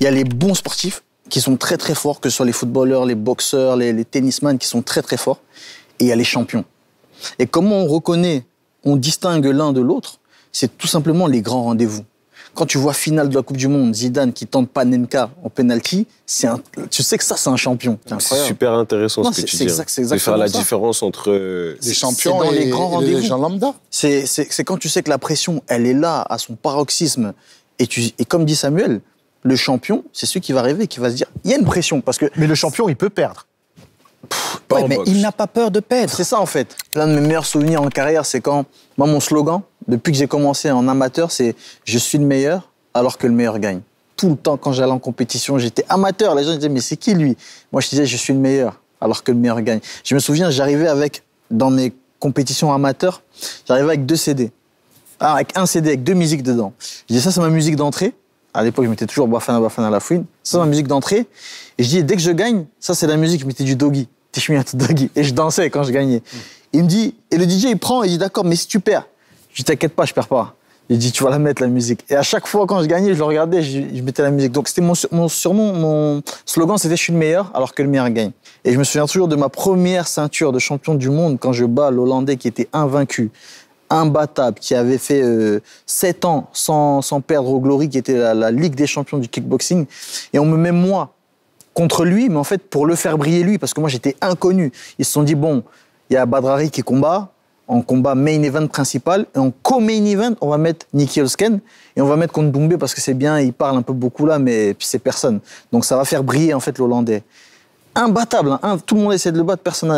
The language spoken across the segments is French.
il y a les bons sportifs qui sont très très forts, que ce soit les footballeurs, les boxeurs, les, les qui sont très très forts, et il y a les champions. Et comment on reconnaît, on distingue l'un de l'autre C'est tout simplement les grands rendez-vous. Quand tu vois finale de la Coupe du Monde, Zidane qui tente Panenka en penalty, c'est un, tu sais que ça c'est un champion. C'est super intéressant ce que tu dis. Hein. C'est faire la différence entre euh, les champions et, les grands rendez-vous. lambda. C'est quand tu sais que la pression, elle est là à son paroxysme, et, tu, et comme dit Samuel, le champion, c'est celui qui va rêver, qui va se dire, il y a une pression parce que. Mais le champion, il peut perdre. mais il n'a pas peur de perdre. C'est ça en fait. L'un de mes meilleurs souvenirs en carrière, c'est quand moi mon slogan depuis que j'ai commencé en amateur, c'est je suis le meilleur alors que le meilleur gagne. Tout le temps quand j'allais en compétition, j'étais amateur. Les gens disaient mais c'est qui lui Moi je disais je suis le meilleur alors que le meilleur gagne. Je me souviens, j'arrivais avec dans mes compétitions amateurs, j'arrivais avec deux CD, ah, avec un CD avec deux musiques dedans. Je disais ça c'est ma musique d'entrée à l'époque, je mettais toujours Bafana Bafana la fouine. C'est ma musique d'entrée. Et je dis, dès que je gagne, ça c'est la musique, je mettais du doggy. T'es doggy. Et je dansais quand je gagnais. Mm. Il me dit, et le DJ il prend, il dit, d'accord, mais si tu perds, je t'inquiète pas, je perds pas. Il dit, tu vas la mettre la musique. Et à chaque fois quand je gagnais, je le regardais, je, mettais la musique. Donc c'était mon, mon surnom, mon slogan, c'était je suis le meilleur alors que le meilleur gagne. Et je me souviens toujours de ma première ceinture de champion du monde quand je bats l'Hollandais qui était invaincu imbattable, qui avait fait 7 euh, ans sans, perdre au Glory, qui était la, la, Ligue des champions du kickboxing. Et on me met moi contre lui, mais en fait pour le faire briller lui, parce que moi j'étais inconnu. Ils se sont dit, bon, il y a Badrari qui combat, en combat main event principal, et en co-main event, on va mettre Nicky Olsken, et on va mettre contre parce que c'est bien, il parle un peu beaucoup là, mais c'est personne. Donc ça va faire briller en fait l'Hollandais imbattable. Hein. Tout le monde essaie de le battre, personne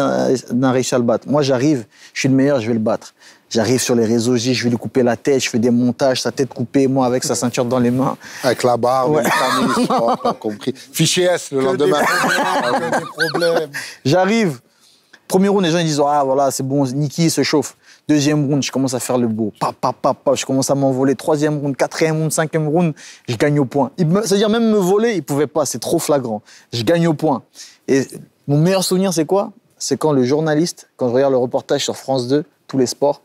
n'a réussi à le battre. Moi, j'arrive, je suis le meilleur, je vais le battre. J'arrive sur les réseaux J, je vais lui couper la tête, je fais des montages, sa tête coupée, moi avec sa ceinture dans les mains. Avec la barre, ouais. pas compris. Fichier S le lendemain. J'arrive. Premier round, les gens ils disent Ah voilà, c'est bon, Niki se chauffe. Deuxième round, je commence à faire le beau. Pa, pa, pa, pa je commence à m'envoler. Troisième round, quatrième round, cinquième round, je gagne au point. C'est-à-dire même me voler, ne pouvait pas, c'est trop flagrant. Je gagne au point. Et mon meilleur souvenir, c'est quoi C'est quand le journaliste, quand je regarde le reportage sur France 2, tous les sports,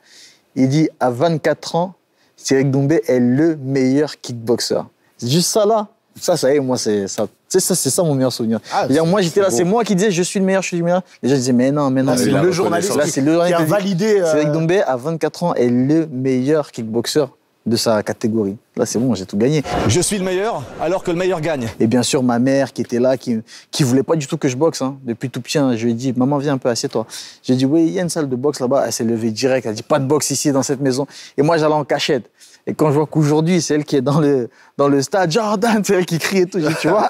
il dit à 24 ans, Cédric Dombé est le meilleur kickboxer. C'est juste ça là. Ça, ça y moi, c'est ça. C'est ça, c'est ça mon meilleur souvenir. Ah, moi, j'étais là, c'est moi qui disais, je suis le meilleur, je suis le meilleur. Les gens disaient, mais non, mais non. Ah, c'est le, journaliste qui, a validé. Cédric euh, Cyril à 24 ans, est le meilleur kickboxer de sa catégorie. Là, c'est bon, j'ai tout gagné. Je suis le meilleur, alors que le meilleur gagne. Et bien sûr, ma mère qui était là, qui qui voulait pas du tout que je boxe. Hein. Depuis tout petit, hein, je lui ai dit, maman, viens un peu, assieds-toi. J'ai dit, oui, il y a une salle de boxe là-bas. Elle s'est levée direct. Elle dit, pas de boxe ici, dans cette maison. Et moi, j'allais en cachette. Et quand je vois qu'aujourd'hui, c'est elle qui est dans le, dans le stade, Jordan, c'est elle qui crie et tout, tu vois.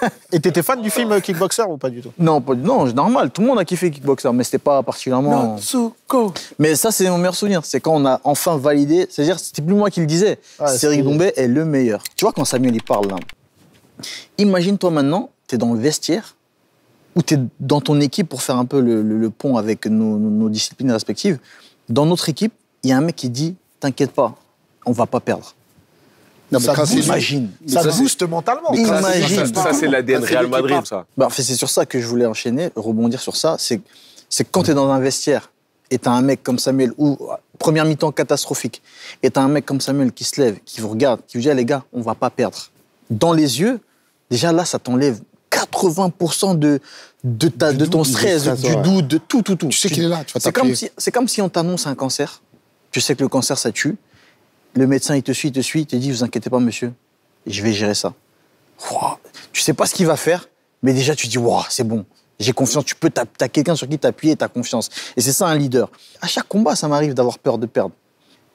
et tu étais fan du film euh, Kickboxer ou pas du tout Non, pas, non, normal, tout le monde a kiffé Kickboxer, mais c'était pas particulièrement. Mais ça, c'est mon meilleur souvenir, c'est quand on a enfin validé, c'est-à-dire, c'était plus moi qui le disais, série Cédric Dombé est le meilleur. Tu vois, quand Samuel y parle là, imagine-toi maintenant, tu es dans le vestiaire, ou es dans ton équipe pour faire un peu le, le, pont avec nos, nos disciplines respectives. Dans notre équipe, il y a un mec qui dit T'inquiète pas, on ne va pas perdre. ça imagine. Ça, booste mentalement. Ça, c'est l'ADN Real Madrid, bah, c'est sur ça que je voulais enchaîner, rebondir sur ça. C'est que quand tu es dans un vestiaire et tu as un mec comme Samuel, ou première mi-temps catastrophique, et tu as un mec comme Samuel qui se lève, qui vous regarde, qui vous dit les gars, on va pas perdre. Dans les yeux, déjà là, ça t'enlève 80% de, de, de ton stress, du doute, de tout, tout, tout. Tu sais qu'il est là, C'est comme si, comme si on t'annonce un cancer. Tu sais que le cancer, ça tue. Le médecin, il te suit, il te suit, il te dit, vous inquiétez pas, monsieur, je vais gérer ça. Tu Tu sais pas ce qu'il va faire, mais déjà tu dis, c'est bon. J'ai confiance, tu peux, t'as as, quelqu'un sur qui t'appuyer et as confiance. Et c'est ça un leader. À chaque combat, ça m'arrive d'avoir peur de perdre.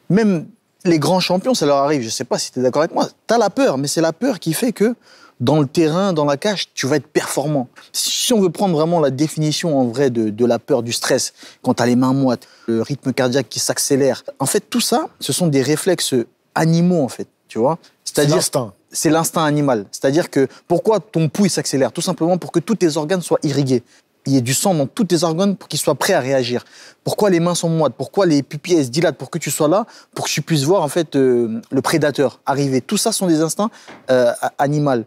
Même les grands champions, ça leur arrive. Je sais pas si tu es d'accord avec moi. Tu as la peur, mais c'est la peur qui fait que dans le terrain, dans la cage, tu vas être performant. Si on veut prendre vraiment la définition en vrai de, la peur, du stress, quand tu as les mains moites, le rythme cardiaque qui s'accélère, en fait, tout ça, ce sont des réflexes animaux, en fait, tu vois. C'est-à-dire c'est l'instinct animal. C'est-à-dire que pourquoi ton pouls s'accélère Tout simplement pour que tous tes organes soient irrigués. Il y ait du sang dans tous tes organes pour qu'ils soient prêts à réagir. Pourquoi les mains sont moites Pourquoi les pupilles se dilatent Pour que tu sois là, pour que tu puisses voir en fait euh, le prédateur arriver. Tout ça sont des instincts euh, animaux.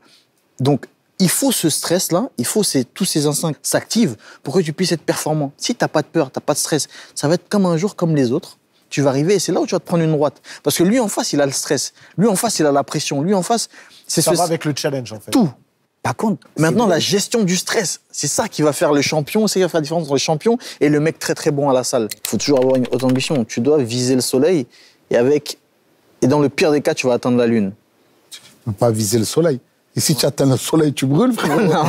Donc, il faut ce stress-là, il faut que tous ces instincts s'activent pour que tu puisses être performant. Si tu n'as pas de peur, tu n'as pas de stress, ça va être comme un jour, comme les autres. Tu vas arriver et c'est là où tu vas te prendre une droite. Parce que lui en face, il a le stress. Lui en face, il a la pression. Lui en face, c'est ça. va avec le challenge, en fait. Tout. Par contre, maintenant, la gestion du stress, c'est ça qui va faire le champion, c'est ça qui va faire la différence entre le champion et le mec très très bon à la salle. Il faut toujours avoir une haute ambition. Tu dois viser le soleil et avec. Et dans le pire des cas, tu vas atteindre la lune. Tu pas viser le soleil. Et si tu atteins le soleil, tu brûles, frère. non.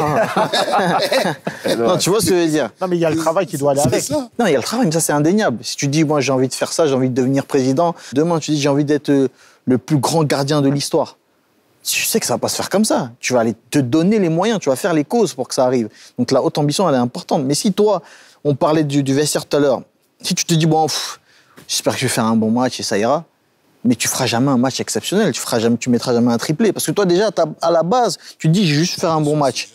tu vois ce que je veux dire. Non, mais il y a le travail qui doit aller avec. Ça. Non, il y a le travail, mais ça, c'est indéniable. Si tu dis, moi, j'ai envie de faire ça, j'ai envie de devenir président, demain, tu dis, j'ai envie d'être euh, le plus grand gardien de l'histoire. Tu sais que ça va pas se faire comme ça. Tu vas aller te donner les moyens, tu vas faire les causes pour que ça arrive. Donc, la haute ambition, elle est importante. Mais si toi, on parlait du, du vestiaire tout à l'heure, si tu te dis, bon, j'espère que je vais faire un bon match et ça ira, mais tu feras jamais un match exceptionnel, tu feras jamais, tu mettras jamais un triplé, parce que toi déjà à la base, tu dis juste faire un bon match.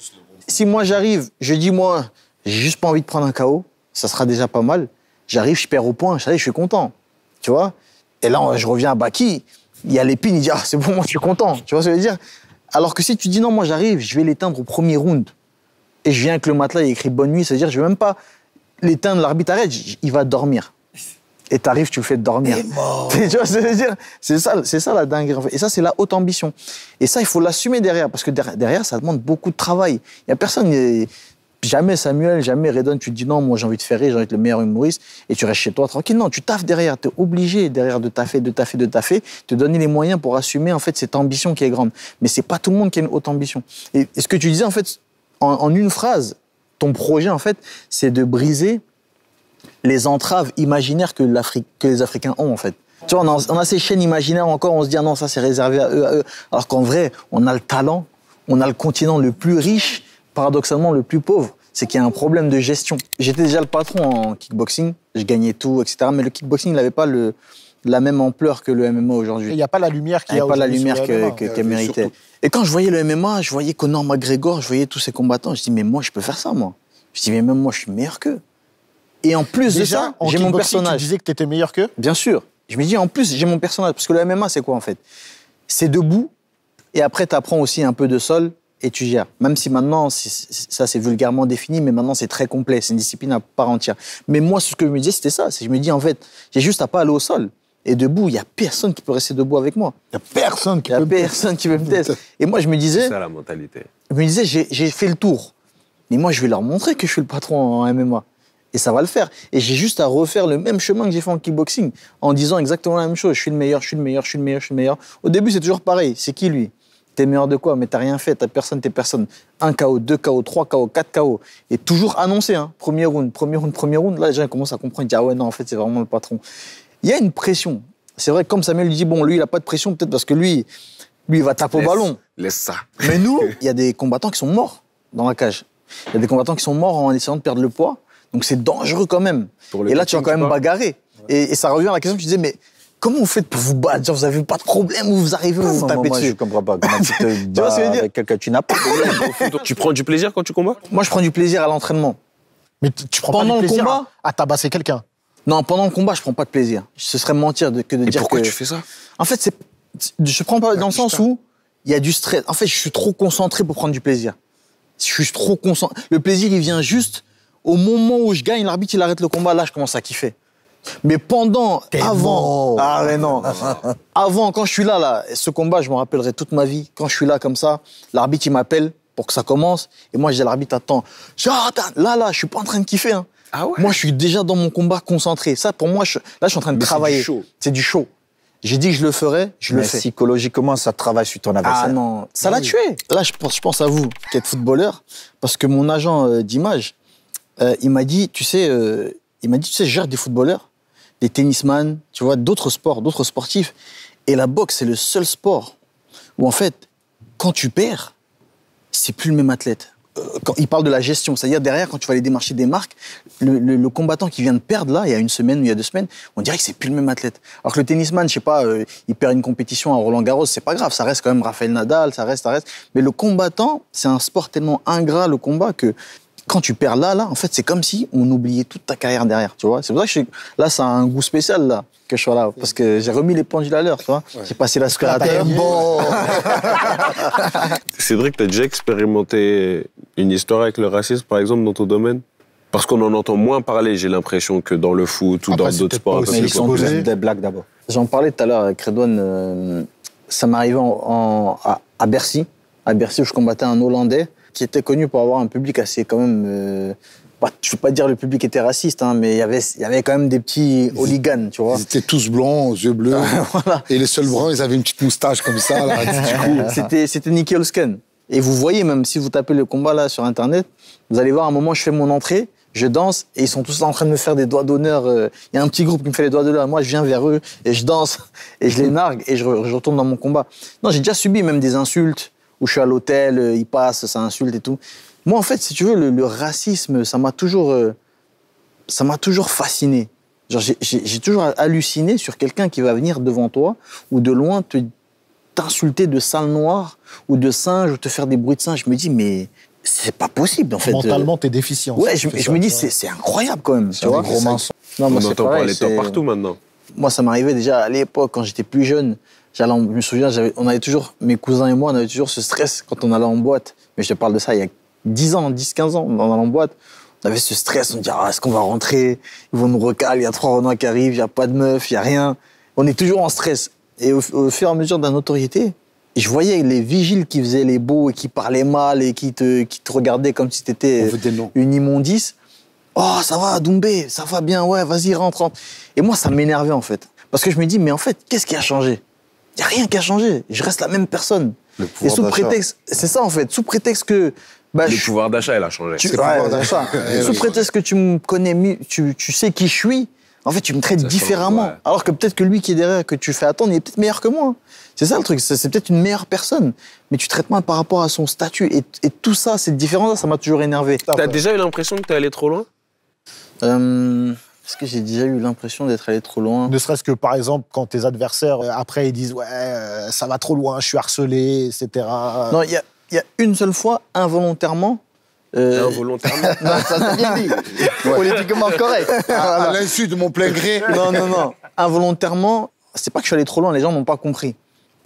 Si moi j'arrive, je dis moi, j'ai juste pas envie de prendre un KO, ça sera déjà pas mal. J'arrive, je perds au point, je suis content, tu vois. Et là, je reviens à Baki, il y a l'épine, il dit ah, c'est bon, moi je suis content, tu vois ce que je veux dire. Alors que si tu dis non, moi j'arrive, je vais l'éteindre au premier round, et je viens que le matelas il écrit bonne nuit, c'est-à-dire je vais même pas l'éteindre, l'arbitre arrête, il va dormir et t'arrives, tu le fais dormir. tu vois ce que dire C'est ça, c'est ça la dinguerie. Et ça, c'est la haute ambition. Et ça, il faut l'assumer derrière, parce que derrière, ça demande beaucoup de travail. Il y a personne. jamais Samuel, jamais Redon, tu te dis non, moi j'ai envie de faire rire, j'ai envie de le meilleur humoriste, et tu restes chez toi tranquille. Non, tu taffes derrière, T'es obligé derrière de taffer, de taffer, de taffer, te donner les moyens pour assumer en fait cette ambition qui est grande. Mais c'est pas tout le monde qui a une haute ambition. Et, ce que tu disais en fait, en une phrase, ton projet en fait, c'est de briser les entraves imaginaires que, que les Africains ont, en fait. Tu vois, on a, ces chaînes imaginaires encore, on se dit, ah non, ça c'est réservé à eux, eux. Alors qu'en vrai, on a le talent, on a le continent le plus riche, paradoxalement le plus pauvre. C'est qu'il y a un problème de gestion. J'étais déjà le patron en kickboxing, je gagnais tout, etc. Mais le kickboxing n'avait pas la même ampleur que le MMA aujourd'hui. Il n'y a pas la lumière qui a, a pas la lumière méritait. Et quand je voyais le MMA, je voyais Conor McGregor, je voyais tous ces combattants, je dis mais moi je peux faire ça moi. Je dis mais même moi je suis meilleur qu'eux. Et en plus de ça, j'ai mon personnage. Tu disais que tu étais meilleur que Bien sûr. Je me dis, en plus, j'ai mon personnage. Parce que le MMA, c'est quoi en fait C'est debout, et après, tu apprends aussi un peu de sol et tu gères. Même si maintenant, ça c'est vulgairement défini, mais maintenant c'est très complet, c'est une discipline à part entière. Mais moi, ce que je me disais, c'était ça. Je me dis, en fait, j'ai juste à pas aller au sol. Et debout, il n'y a personne qui peut rester debout avec moi. Il n'y a personne qui, y a peut, personne qui me tester. Et moi, je me disais. C'est ça la mentalité. Je me disais, j'ai fait le tour. Mais moi, je vais leur montrer que je suis le patron en MMA. Et ça va le faire. Et j'ai juste à refaire le même chemin que j'ai fait en kickboxing, en disant exactement la même chose. Je suis le meilleur, je suis le meilleur, je suis le meilleur, je suis le meilleur. Au début, c'est toujours pareil. C'est qui lui T'es meilleur de quoi Mais t'as rien fait, t'as personne, t'es personne. Un KO, deux KO, trois KO, quatre KO. Et toujours annoncé, hein. premier round, premier round, premier round. Là, les gens commencent à comprendre, ils disent, ah ouais, non, en fait, c'est vraiment le patron. Il y a une pression. C'est vrai, comme Samuel lui dit, bon, lui, il n'a pas de pression, peut-être parce que lui, lui, il va taper au ballon. Laisse ça. Mais nous, il y a des combattants qui sont morts dans la cage. Il y a des combattants qui sont morts en essayant de perdre le poids. Donc c'est dangereux quand même. Et là, tu vas quand même bagarrer. Et, ça revient à la question que tu disais, mais comment vous faites pour vous battre vous n'avez pas de problème ou vous arrivez à vous taper dessus Moi, je comprends pas. Comment tu te avec quelqu'un Tu n'as pas de Tu prends du plaisir quand tu combats Moi, je prends du plaisir à l'entraînement. Mais tu prends pas du plaisir combat, à tabasser quelqu'un Non, pendant le combat, je prends pas de plaisir. Ce serait mentir de, que de et dire pourquoi que... tu fais ça En fait, c'est... je prends pas dans le sens où il y a du stress. En fait, je suis trop concentré pour prendre du plaisir. Je suis trop concentré. Le plaisir, il vient juste au moment où je gagne, l'arbitre, il arrête le combat. Là, je commence à kiffer. Mais pendant, avant, ah mais non, avant, quand je suis là, là, ce combat, je m'en rappellerai toute ma vie. Quand je suis là comme ça, l'arbitre il m'appelle pour que ça commence, et moi j'ai dis à l'arbitre ah, attends, là là, je suis pas en train de kiffer. Hein. Ah Moi je suis déjà dans mon combat concentré. Ça pour moi, je, là je suis en train de travailler. C'est du show. J'ai dit que je le ferai. je le fais. Psychologiquement, ça travaille sur ton ah, adversaire. Ah non, ça l'a tué. Là, je pense, je pense à vous qui êtes footballeur, parce que mon agent euh, d'image, euh, il m'a dit, tu sais, euh, il m'a dit, tu sais, je gère des footballeurs, des tennisman, tu vois, d'autres sports, d'autres sportifs. Et la boxe, c'est le seul sport où, en fait, quand tu perds, c'est plus le même athlète. Euh, quand il parle de la gestion, c'est-à-dire derrière, quand tu vas aller démarcher des marques, le, combattant qui vient de perdre là, il y a une semaine, ou il y a deux semaines, on dirait que c'est plus le même athlète. Alors que le tennisman, je sais pas, il perd une compétition à Roland Garros, c'est pas grave, ça reste quand même Raphaël Nadal, ça reste, ça reste. Mais le combattant, c'est un sport tellement ingrat le combat que quand tu perds là, là, en fait, c'est comme si on oubliait toute ta carrière derrière, tu vois. C'est pour ça que là, ça a un goût spécial, là, que je sois là, parce que j'ai remis les pendules à l'heure, tu vois. J'ai passé ah, vrai que tu as déjà expérimenté une histoire avec le racisme, par exemple, dans ton domaine Parce qu'on en entend moins parler, j'ai l'impression, que dans le foot ou ah, dans d'autres sports. ils sont des blagues d'abord. J'en parlais tout à l'heure avec Redouane, euh, ça m'arrivait à, Bercy, à Bercy où je combattais un Hollandais qui était connu pour avoir un public assez quand même. Euh, bah, je ne veux pas dire le public était raciste, hein, mais y il y avait quand même des petits hooligans, tu vois. Ils étaient tous blancs, aux yeux bleus. voilà. Et les seuls bruns, ils avaient une petite moustache comme ça. C'était Nicky scan Et vous voyez, même si vous tapez le combat là sur Internet, vous allez voir, à un moment, je fais mon entrée, je danse, et ils sont tous en train de me faire des doigts d'honneur. Euh, il y a un petit groupe qui me fait les doigts d'honneur, moi, je viens vers eux, et je danse, et je les nargue, et je, je retourne dans mon combat. Non, j'ai déjà subi même des insultes, où je suis à l'hôtel, euh, il passe, ça insulte et tout. Moi, en fait, si tu veux, le, racisme, ça m'a toujours, euh, ça m'a toujours fasciné. j'ai toujours halluciné sur quelqu'un qui va venir devant toi ou de loin te t'insulter de sale noir ou de singe ou te faire des bruits de singe. Je me dis, mais c'est pas possible en fait. Mentalement, euh, t'es déficient. Ouais, je, me dis, c'est incroyable quand même. Tu vois, gros non, On entend parler partout maintenant. Moi, ça m'arrivait déjà à l'époque quand j'étais plus jeune je me souviens, on avait toujours, mes cousins et moi, on avait toujours ce stress quand on allait en boîte. Mais je te parle de ça il y a 10 ans, 10, 15 ans, on allait en boîte. On avait ce stress, on dit, ah, est-ce qu'on va rentrer Ils vont nous recaler, il y a trois renards qui arrivent, il n'y a pas de meuf, il n'y a rien. On est toujours en stress. Et au, fur et à mesure de la notoriété, je voyais les vigiles qui faisaient les beaux et qui parlaient mal et qui te, qui te regardaient comme si tu étais une immondice. Oh, ça va, Doumbé, ça va bien, ouais, vas-y, rentre, rentre. Et moi, ça m'énervait en fait. Parce que je me dis, mais en fait, qu'est-ce qui a changé il n'y a rien qui a changé. Je reste la même personne. Le Et sous prétexte, c'est ça en fait, sous prétexte que bah, le pouvoir d'achat, elle a changé. d'achat. Eh sous prétexte que tu me connais mieux, tu, tu, sais qui je suis, en fait, tu me traites différemment. Alors que peut-être que lui qui est derrière, que tu fais attendre, il est peut-être meilleur que moi. Hein. C'est ça le truc, c'est peut-être une meilleure personne. Mais tu traites mal par rapport à son statut. Et, et tout ça, cette différence ça m'a toujours énervé. T'as déjà eu l'impression que t'es allé trop loin euh... Est-ce que j'ai déjà eu l'impression d'être allé trop loin. Ne serait-ce que par exemple quand tes adversaires euh, après ils disent ouais euh, ça va trop loin, je suis harcelé, etc. Non, il y a, une seule fois involontairement. Euh, involontairement. non, ça c'est bien dit. Politiquement correct. À, l'insu de mon plein gré. non non non. Involontairement, c'est pas que je suis allé trop loin, les gens n'ont pas compris.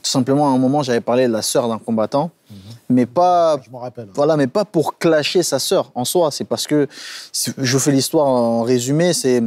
Tout simplement, à un moment, j'avais parlé de la sœur d'un combattant, mhm. mais pas, voilà, mais pas pour clasher sa sœur en soi. C'est parce que je fais l'histoire en résumé. C'est,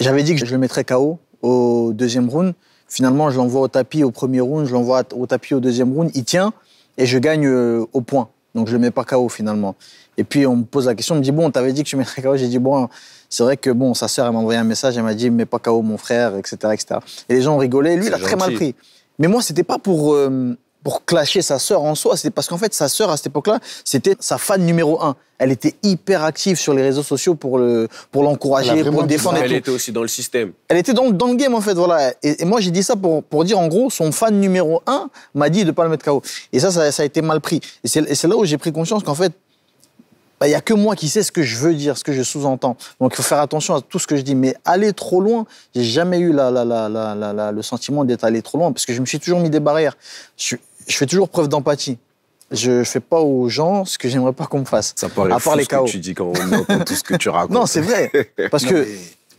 j'avais dit que je le mettrais KO au deuxième round. Finalement, je l'envoie au tapis au premier round, je l'envoie au tapis au deuxième round. Il tient et je gagne euh, au point. Donc je le mets pas KO finalement. Et puis on me pose la question, on me dit bon, t'avais dit que tu mettrais KO. J'ai dit bon, c'est vrai que bon, sa sœur elle m'a envoyé un message, elle m'a dit mais pas KO mon frère, etc., etc. Et les gens ont rigolé. Lui, il a très mal pris. Mais moi, c'était pas pour, euh, pour clasher sa sœur en soi. C'était parce qu'en fait, sa sœur, à cette époque-là, c'était sa fan numéro un. Elle était hyper active sur les réseaux sociaux pour le, pour l'encourager, pour le défendre. Elle était aussi dans le système. Elle était dans, dans le game, en fait, voilà. Et, moi, j'ai dit ça pour, pour dire, en gros, son fan numéro un m'a dit de pas le mettre KO. Et ça, ça a été mal pris. Et c'est là où j'ai pris conscience qu'en fait, bah, il n'y a que moi qui sais ce que je veux dire, ce que je sous-entends. Donc il faut faire attention à tout ce que je dis. Mais aller trop loin, j'ai jamais eu la, le sentiment d'être allé trop loin parce que je me suis toujours mis des barrières. Je, fais toujours preuve d'empathie. Je fais pas aux gens ce que j'aimerais pas qu'on me fasse. Ça paraît à part les chaos. ce que tu dis quand on tout ce que tu racontes. non, c'est vrai. Parce que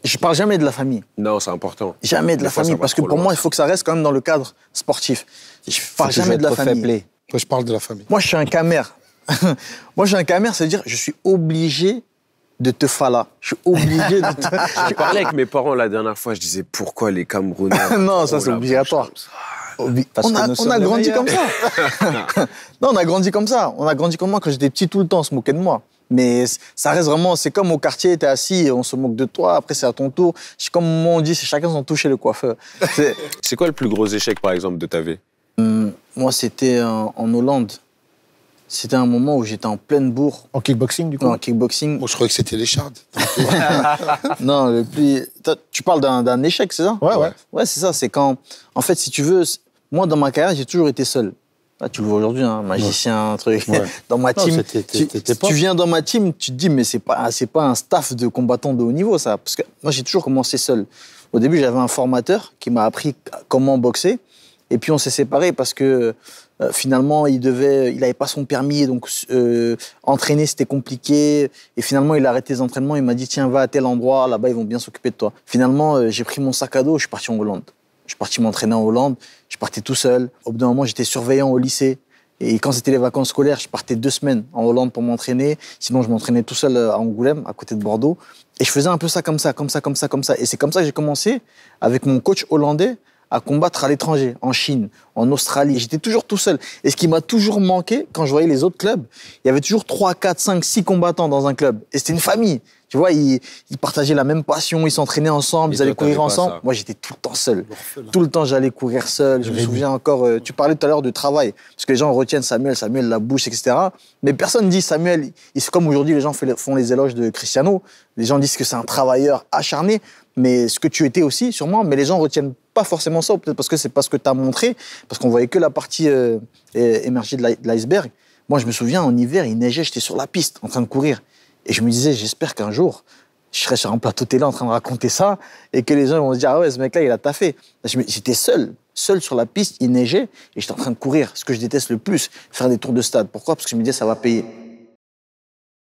je parle jamais de la famille. Non, c'est important. Jamais de la famille, parce que pour moi, il faut que ça reste quand même dans le cadre sportif. Je parle jamais de la famille. Moi, je parle de la famille. Moi, je suis un camère. Moi, j'ai un camère, c'est-à-dire, je suis obligé de te fala. Je suis obligé de te... je parlais avec mes parents la dernière fois, je disais pourquoi les Camerounais. non, ça c'est oh obligatoire. on a, on a grandi comme ça. non, on a grandi comme ça. On a grandi comme moi quand j'étais petit, tout le temps, on se moquait de moi. Mais ça reste vraiment, c'est comme au quartier, t'es assis, on se moque de toi, après c'est à ton tour. C'est comme on dit, c'est chacun son touche le coiffeur. C'est quoi le plus gros échec, par exemple, de ta vie hum, Moi, c'était en, en Hollande. C'était un moment où j'étais en pleine bourre. En kickboxing, du coup en kickboxing. Moi, je croyais que c'était les shards. non, le Tu parles d'un échec, c'est ça Ouais, ouais. Ouais, c'est ça. C'est quand. En fait, si tu veux, moi, dans ma carrière, j'ai toujours été seul. Ah, tu le vois aujourd'hui, hein, magicien, truc. Dans ma team, tu, viens dans ma team, tu te dis, mais c'est pas, c'est pas un staff de combattants de haut niveau, ça. Parce que moi, j'ai toujours commencé seul. Au début, j'avais un formateur qui m'a appris comment boxer. Et puis on s'est séparés parce que euh, finalement il devait, il n'avait pas son permis donc euh, entraîner c'était compliqué. Et finalement il a arrêté les entraînements. Il m'a dit tiens va à tel endroit, là-bas ils vont bien s'occuper de toi. Finalement euh, j'ai pris mon sac à dos, je suis parti en Hollande. Je suis parti m'entraîner en Hollande. Je partais tout seul. Au bout d'un moment j'étais surveillant au lycée. Et quand c'était les vacances scolaires, je partais deux semaines en Hollande pour m'entraîner. Sinon, je m'entraînais tout seul à Angoulême, à côté de Bordeaux. Et je faisais un peu ça comme ça, comme ça, comme ça, comme ça. Et c'est comme ça que j'ai commencé avec mon coach hollandais à combattre à l'étranger, en Chine, en Australie. J'étais toujours tout seul. Et ce qui m'a toujours manqué quand je voyais les autres clubs, il y avait toujours trois, quatre, 5, six combattants dans un club. Et c'était une famille. Tu vois, ils, partageaient la même passion, ils s'entraînaient ensemble, ils allaient courir ensemble. Moi, j'étais tout le temps seul. Tout le temps, j'allais courir seul. Je, me souviens encore, euh, tu parlais tout à l'heure de travail, parce que les gens retiennent Samuel, Samuel la bouche, etc. Mais personne dit Samuel, C'est comme aujourd'hui, les gens font les éloges de Cristiano. Les gens disent que c'est un travailleur acharné, mais ce que tu étais aussi, sûrement. Mais les gens retiennent pas forcément ça, peut-être parce que c'est pas ce que tu as montré, parce qu'on voyait que la partie euh, émergée de l'iceberg. Moi, je me souviens, en hiver, il neigeait, j'étais sur la piste en train de courir. Et je me disais, j'espère qu'un jour, je serai sur un plateau télé en train de raconter ça et que les gens vont se dire, ah ouais, ce mec-là, il a taffé. J'étais seul, seul sur la piste, il neigeait et j'étais en train de courir, ce que je déteste le plus, faire des tours de stade. Pourquoi Parce que je me disais, ça va payer.